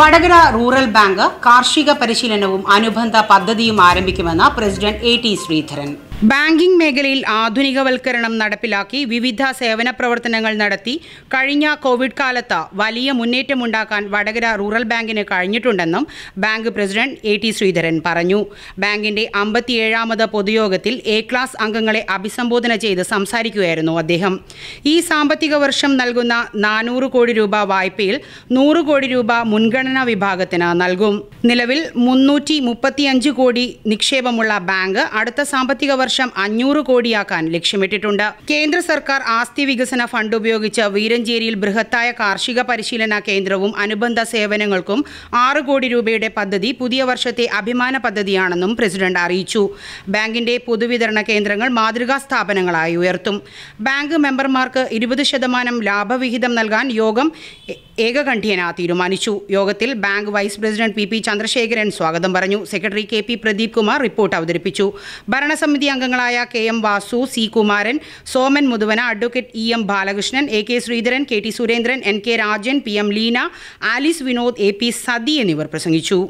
Vadakara rural bank കാർഷിക പരിശീലനവും അനുബന്ധ പദ്ധതിയും ആരംഭിക്കുമെന്ന് president A T Sreedharan banking മേഖലയിൽ ആധുനികവൽക്കരണം നടപ്പിലാക്കി വിവിധ സേവന പ്രവർത്തനങ്ങൾ നടത്തി കഴിഞ്ഞ കോവിഡ് കാലത്ത് വലിയ മുന്നേറ്റമുണ്ടാക്കാൻ വടകര റൂറൽ ബാങ്കിന് കഴിഞ്ഞിട്ടുണ്ടെന്നും bank president A T Sreedharan പറഞ്ഞു ബാങ്കിന്റെ അമ്പത്തിയേഴാമത് പൊതുയോഗത്തിൽ എ ക്ലാസ് അംഗങ്ങളെ അഭിസംബോധന ചെയ്ത് സംസാരിക്കുകയായിരുന്നു അദ്ദേഹം ഈ സാമ്പത്തിക വർഷം നൽകുന്ന നാനൂറ് കോടി രൂപ വായ്പയിൽ നൂറ് കോടി രൂപ മുൻഗണനാ വിഭാഗത്തിന് നൽകും നിലവിൽ മുന്നൂറ്റി കോടി നിക്ഷേപമുള്ള ബാങ്ക് അടുത്ത സാമ്പത്തിക വർഷം വർഷം അഞ്ഞൂറ് കോടിയാക്കാൻ ലക്ഷ്യമിട്ടിട്ടുണ്ട് കേന്ദ്ര സർക്കാർ ആസ്തി വികസന ഫണ്ട് ഉപയോഗിച്ച് വീരഞ്ചേരിയിൽ ബൃഹത്തായ കാർഷിക പരിശീലന കേന്ദ്രവും അനുബന്ധ സേവനങ്ങൾക്കും ആറ് കോടി രൂപയുടെ പദ്ധതി പുതിയ വർഷത്തെ അഭിമാന പദ്ധതിയാണെന്നും പ്രസിഡന്റ് അറിയിച്ചു ബാങ്കിന്റെ പൊതുവിതരണ കേന്ദ്രങ്ങൾ മാതൃകാ സ്ഥാപനങ്ങളായി ഉയർത്തും ബാങ്ക് മെമ്പർമാർക്ക് ഇരുപത് ശതമാനം ലാഭവിഹിതം നൽകാൻ യോഗം ഏകകണ്ഠ്യേന തീരുമാനിച്ചു യോഗത്തിൽ bank vice president P P Chandrasekharan സ്വാഗതം പറഞ്ഞു secretary K P Pradeep Kumar report അവതരിപ്പിച്ചു ഭരണസമിതി അംഗങ്ങളായ K M Vasu C Kumaran Soman Muthuvana advocate E M Balakrishnan A K Sreedharan K T Surendran N K Rajan P M Leena Alice Vinod A P Sathi എന്നിവർ പ്രസംഗിച്ചു